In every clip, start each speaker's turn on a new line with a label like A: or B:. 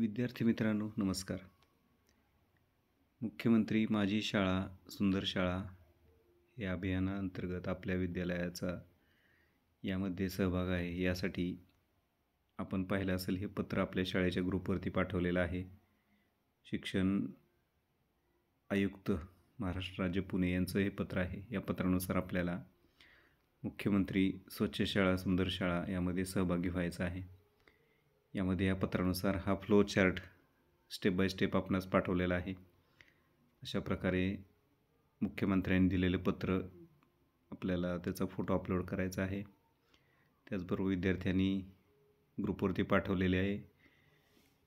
A: विद्यार्थी मित्रांनो नमस्कार मुख्यमंत्री माझी शाळा सुंदर शाळा या अभियानाअंतर्गत आपल्या विद्यालयाचा यामध्ये सहभाग आहे यासाठी आपण पाहिलं असेल हे पत्र आपल्या शाळेच्या ग्रुपवरती पाठवलेलं आहे शिक्षण आयुक्त महाराष्ट्र राज्य पुणे यांचं हे पत्र आहे या पत्रानुसार आपल्याला मुख्यमंत्री स्वच्छ शाळा सुंदर शाळा यामध्ये सहभागी व्हायचं आहे यामध्ये या पत्रानुसार हा flow chart step by step आपणास पाठवलेला आहे अशा प्रकारे मुख्यमंत्र्यांनी दिलेले पत्र आपल्याला त्याचा फोटो अपलोड करायचा आहे त्याचबरोबर विद्यार्थ्यांनी ग्रुपवरती पाठवलेले आहे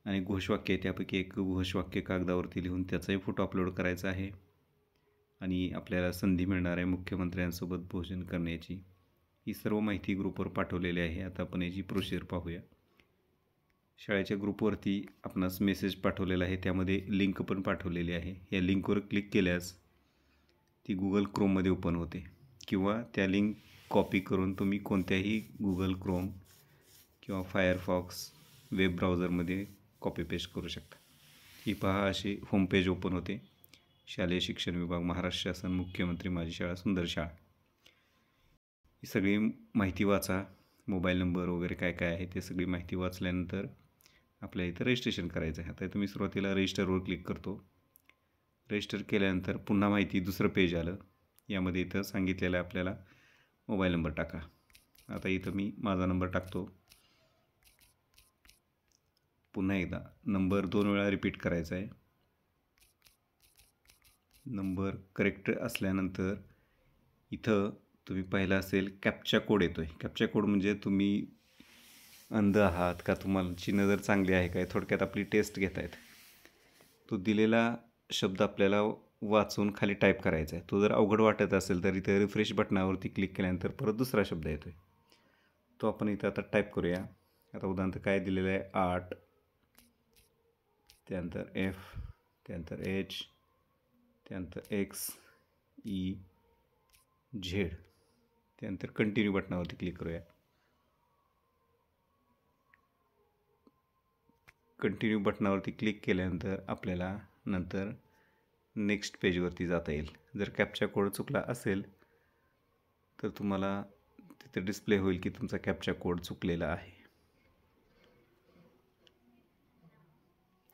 A: आणि घोषवाक्य आहे त्यापैकी एक घोषवाक्य कागदावरती लिहून त्याचाही फोटो अपलोड करायचा आहे आणि आपल्याला संधी मिळणार आहे मुख्यमंत्र्यांसोबत भोजन करण्याची ही सर्व माहिती ग्रुपवर पाठवलेली आहे आता आपण याची प्रोसिजर पाहूया शाळेच्या ग्रुपवरती आपणास मेसेज पाठवलेला आहे त्यामध्ये लिंक पण पाठवलेली आहे या लिंकवर क्लिक केल्यास ती गुगल क्रोममध्ये ओपन होते किंवा त्या लिंक कॉपी करून तुम्ही कोणत्याही गुगल क्रोम किंवा फायरफॉक्स वेब ब्राउझरमध्ये कॉपी पेस्ट करू शकता ही पहा अशी होमपेज ओपन होते शालेय शिक्षण विभाग महाराष्ट्र शासन मुख्यमंत्री माझी शाळा सुंदर शाळा ही सगळी माहिती वाचा मोबाईल नंबर वगैरे काय काय आहे ते सगळी माहिती वाचल्यानंतर आपल्या इथं रजिस्ट्रेशन करायचं आहे आता तुम्ही सुरुवातीला रजिस्टरवर क्लिक करतो रजिस्टर केल्यानंतर पुन्हा माहिती दुसरं पेज आलं यामध्ये इथं सांगितलेलं आपल्याला मोबाईल नंबर टाका आता इथं मी माझा नंबर टाकतो पुन्हा एकदा नंबर दोन वेळा रिपीट करायचा आहे नंबर करेक्ट असल्यानंतर इथं तुम्ही पाहिलं असेल कॅपचा कोड येतो आहे कॅपचा कोड म्हणजे तुम्ही अंध आहात का तुम्हाची नजर चांगली आहे काय थोडक्यात आपली टेस्ट घेत आहेत तो दिलेला शब्द आपल्याला वाचून खाली टाईप करायचा आहे तो जर अवघड वाटत असेल तर इथे रिफ्रेश बटनावरती क्लिक केल्यानंतर परत दुसरा शब्द येतो आहे तो आपण इथं आता टाईप करूया आता उदाहरणार्थ काय दिलेलं आहे आठ त्यानंतर एफ त्यानंतर एच त्यानंतर एक्स ई झेड त्यानंतर कंटिन्यू बटनावरती क्लिक करूया कंटिन्यू बटनावरती क्लिक केल्यानंतर आपल्याला नंतर नेक्स्ट पेजवरती जाता येईल जर कॅपचा कोड चुकला असेल तर तुम्हाला तिथे डिस्प्ले होईल की तुमचा कॅपचा कोड चुकलेला आहे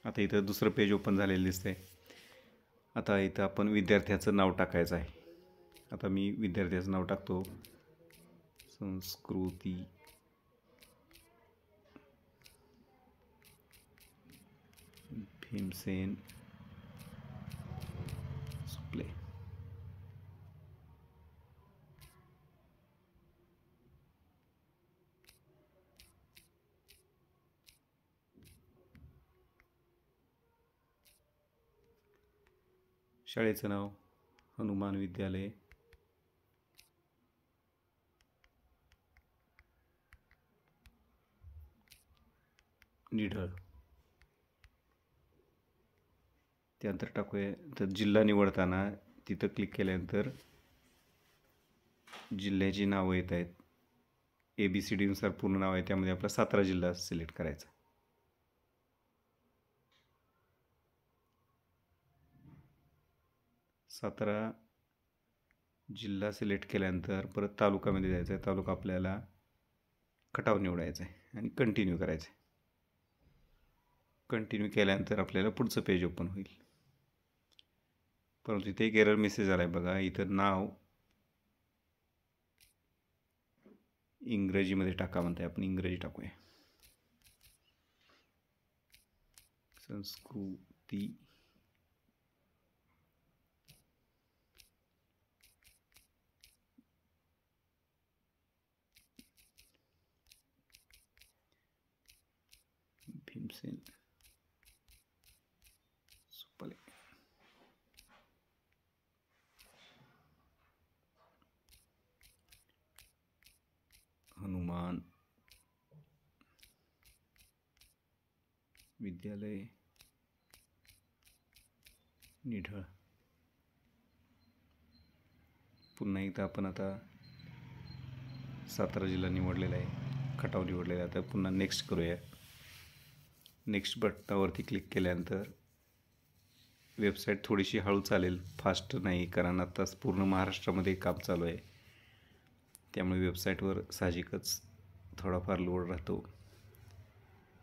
A: आता इथं दुसरं पेज ओपन झालेलं दिसतंय आता इथं आपण विद्यार्थ्याचं नाव टाकायचं आहे आता मी विद्यार्थ्याचं नाव टाकतो संस्कृती भीमसेन सुप्ले शाळेचं नाव हनुमान विद्यालय निढळ त्यानंतर टाकूया तर जिल्हा निवडताना तिथं क्लिक केल्यानंतर जिल्ह्याची नावं येत आहेत ए बी सी डीनुसार पूर्ण नाव आहे त्यामध्ये आपला सातारा जिल्हा सिलेक्ट करायचा सातारा जिल्हा सिलेक्ट केल्यानंतर परत तालुकामध्ये जायचं आहे तालुका आपल्याला कटाव निवडायचा आहे आणि कंटिन्यू करायचं आहे कंटिन्यू केल्यानंतर आपल्याला पुढचं पेज ओपन होईल परंतु इथे केरळ मिसेस मेसेज आला आहे बघा इथं नाव इंग्रजीमध्ये टाका म्हणते आपण इंग्रजी टाकूया संस्कृती भीमसेन विद्यालय निढळ पुन्हा एकदा आपण आता सातारा जिल्हा निवडलेला आहे खटाव निवडलेला आहे आता पुन्हा नेक्स्ट करूया नेक्स्ट बटनावरती क्लिक केल्यानंतर वेबसाईट थोडीशी हळू चालेल फास्ट नाही कारण आत्ताच पूर्ण महाराष्ट्रामध्ये काम चालू आहे त्यामुळे वेबसाईटवर साहजिकच थोडाफार लोड राहतो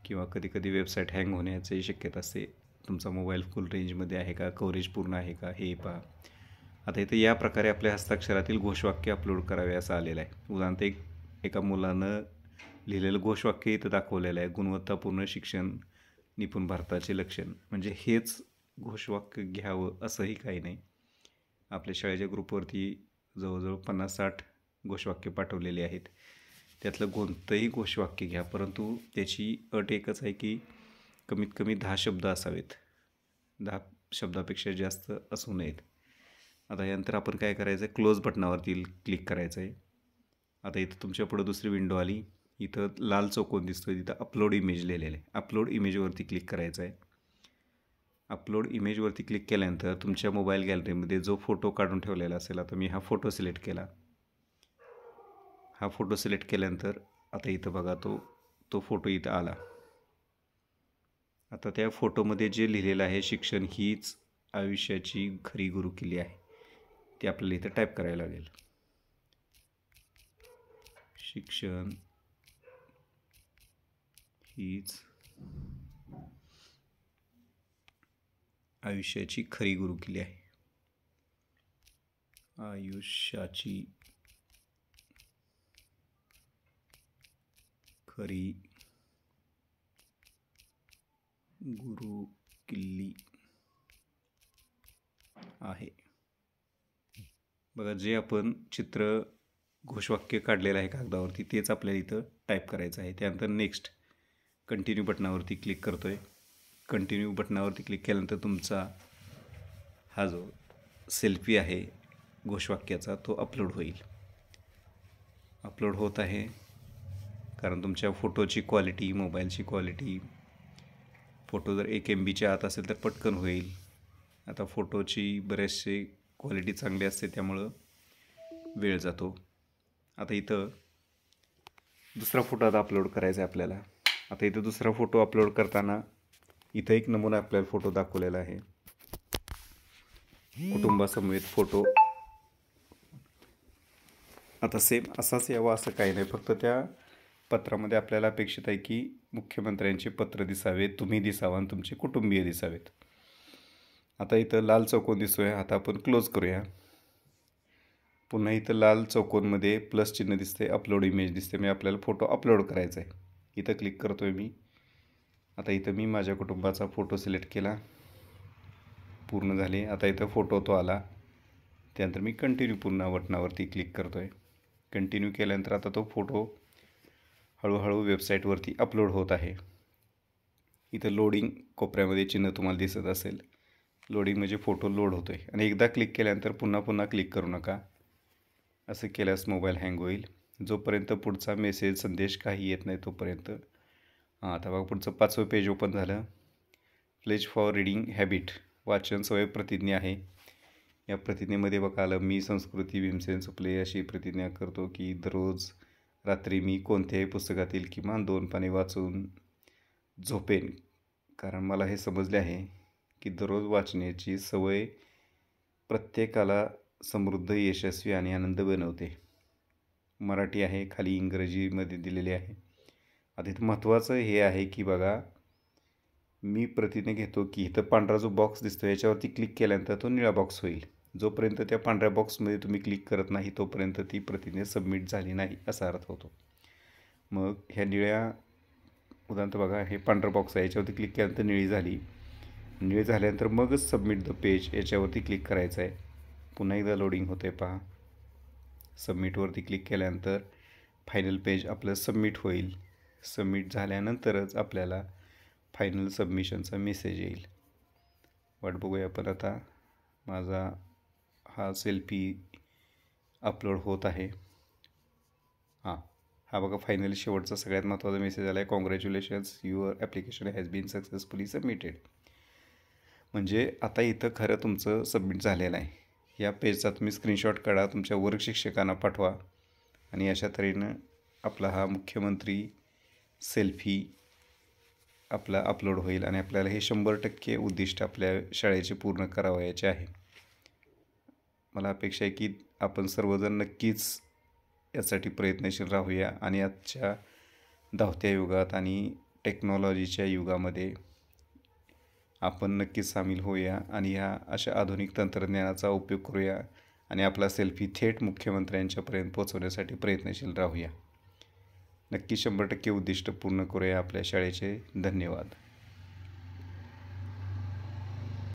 A: किंवा कधीकधी वेबसाईट हँग होण्याचीही शक्यता असते तुमचा मोबाईल फुल रेंजमध्ये आहे का कव्हरेज पूर्ण आहे का हे पहा आता इथे या प्रकारे आपल्या हस्ताक्षरातील घोषवाक्य अपलोड करावे असं आलेलं आहे उदाहरण एक एका मुलानं लिहिलेलं घोषवाक्य इथं दाखवलेलं आहे गुणवत्तापूर्ण शिक्षण निपुण भारताचे लक्षण म्हणजे हेच घोषवाक्य घ्यावं असंही काही नाही आपल्या शाळेच्या ग्रुपवरती जवळजवळ पन्नास साठ घोषवाक्य पाठवलेली आहेत त्यातलं कोणतंही घोषवाक्य घ्या परंतु त्याची अट एकच आहे की कमीत कमी दहा शब्द असावेत दहा शब्दापेक्षा जास्त असू नयेत आता यानंतर आपण काय करायचं आहे क्लोज बटनावरती क्लिक करायचं आहे आता इथं तुमच्या पुढं दुसरी विंडो आली इथं लाल चौकोन दिसतो आहे तिथं अपलोड इमेज लिहिलेलं आहे अपलोड इमेजवरती क्लिक करायचं आहे अपलोड इमेजवरती क्लिक केल्यानंतर तुमच्या मोबाईल गॅलरीमध्ये जो फोटो काढून ठेवलेला असेल आता मी हा फोटो सिलेक्ट केला हा फोटो सिलेक्ट केल्यानंतर आता इथं बघा तो तो फोटो इथं आला आता त्या फोटोमध्ये जे लिहिलेलं आहे शिक्षण हीच आयुष्याची खरी गुरुकिल्ली आहे ती आपल्याला इथं टाईप करायला लागेल शिक्षण हीच आयुष्याची खरी गुरुकिल्ली आहे आयुष्याची खरी गुरु किल्ली आहे बघा जे आपण चित्र घोषवाक्य काढलेलं आहे कागदावरती तेच आपल्याला इथं टाईप करायचं आहे त्यानंतर नेक्स्ट कंटिन्यू बटनावरती क्लिक करतो आहे कंटिन्यू बटनावरती क्लिक केल्यानंतर तुमचा हा जो सेल्फी आहे घोषवाक्याचा तो अपलोड होईल अपलोड होत आहे कारण तुमच्या फोटोची क्वालिटी मोबाईलची क्वालिटी फोटो जर एक एम बीच्या आत असेल तर पटकन होईल आता फोटोची बरेचसे क्वालिटी चांगली असते त्यामुळं वेळ जातो आता इथं दुसरा फोटो आता अपलोड करायचा आहे आपल्याला आता इथं दुसरा फोटो अपलोड करताना इथं एक नमुना आपल्याला फोटो दाखवलेला आहे कुटुंबासमवेत फोटो आता सेम असाच यावा असं काही नाही फक्त त्या पत्रामध्ये आपल्याला अपेक्षित आहे की मुख्यमंत्र्यांचे पत्र दिसावे तुम्ही दिसावा आणि तुमचे कुटुंबीय दिसावेत आता इथं लाल चौकोन दिसतोय आता आपण क्लोज करूया पुन्हा इथं लाल चौकोनमध्ये प्लस चिन्ह दिसते अपलोड इमेज दिसते म्हणजे आपल्याला फोटो अपलोड करायचा आहे इथं क्लिक करतोय मी आता इथं मी माझ्या कुटुंबाचा फोटो सिलेक्ट केला पूर्ण झाले आता इथं फोटो तो आला त्यानंतर मी कंटिन्यू पुन्हा बटनावरती क्लिक करतो आहे कंटिन्यू केल्यानंतर आता तो फोटो हळूहळू वेबसाईटवरती अपलोड होत आहे इथं लोडिंग कोपऱ्यामध्ये चिन्ह तुम्हाला दिसत असेल लोडिंग म्हणजे फोटो लोड होतो आहे आणि एकदा क्लिक केल्यानंतर पुन्हा पुन्हा क्लिक करू नका असं केल्यास मोबाईल हँग होईल जोपर्यंत पुढचा मेसेज संदेश काही येत नाही तोपर्यंत हां आता बघा पुढचं पाचवं पेज ओपन झालं प्लेज फॉर रिडिंग हॅबिट वाचन सवय प्रतिज्ञा आहे या प्रतिज्ञेमध्ये बघा आलं मी संस्कृती भीमसेन सुपले अशी प्रतिज्ञा करतो की दररोज रात्री मी कोणत्याही पुस्तकातील किमान दोन पाने वाचून झोपेन कारण मला हे समजले आहे की दररोज वाचण्याची सवय प्रत्येकाला समृद्ध यशस्वी आणि आनंद बनवते मराठी आहे खाली इंग्रजीमध्ये दिलेले आहे अधिक महत्त्वाचं हे आहे की बघा मी प्रतिज्ञा घेतो की इथं पांढरा जो बॉक्स दिसतो याच्यावरती क्लिक केल्यानंतर तो निळा बॉक्स होईल जोपर्यंत त्या पांढऱ्या बॉक्समध्ये तुम्ही क्लिक करत नाही तोपर्यंत ती प्रतिज्ञा सबमिट झाली नाही असा अर्थ होतो मग ह्या निळ्या उदाहरणार्थ बघा हे पांढरा बॉक्स आहे याच्यावरती क्लिक केल्यानंतर निळी झाली निळी झाल्यानंतर मगच सबमिट द पेज याच्यावरती क्लिक करायचं आहे पुन्हा एकदा लोडिंग होते पहा सबमिटवरती क्लिक केल्यानंतर फायनल पेज आपलं सबमिट होईल सबमिट झाल्यानंतरच आपल्याला फायनल सबमिशनचा मेसेज येईल वाट बघूया आपण आता माझा हा सेल्फी अपलोड होत आहे हां हा बघा फायनली शेवटचा सगळ्यात महत्त्वाचा मेसेज आला आहे congratulations your application has been successfully submitted म्हणजे आता इथं खरं तुमचं सबमिट झालेलं आहे या पेजचा तुम्ही स्क्रीनशॉट काढा तुमच्या वर्ग शिक्षकांना पाठवा आणि अशा तऱ्हेनं आपला हा मुख्यमंत्री सेल्फी आपला अपलोड होईल आणि आपल्याला हे शंभर टक्के उद्दिष्ट आपल्या शाळेचे पूर्ण करावयाचे आहे मला अपेक्षा आहे की आपण सर्वजण नक्कीच यासाठी प्रयत्नशील राहूया आणि आजच्या धावत्या युगात आणि टेक्नॉलॉजीच्या युगामध्ये आपण नक्कीच सामील होऊया आणि ह्या अशा आधुनिक तंत्रज्ञानाचा उपयोग करूया आणि आपला सेल्फी थेट मुख्यमंत्र्यांच्यापर्यंत पोहोचवण्यासाठी प्रयत्नशील राहूया नक्की शंभर टक्के उद्दिष्ट पूर्ण करूया आपल्या शाळेचे धन्यवाद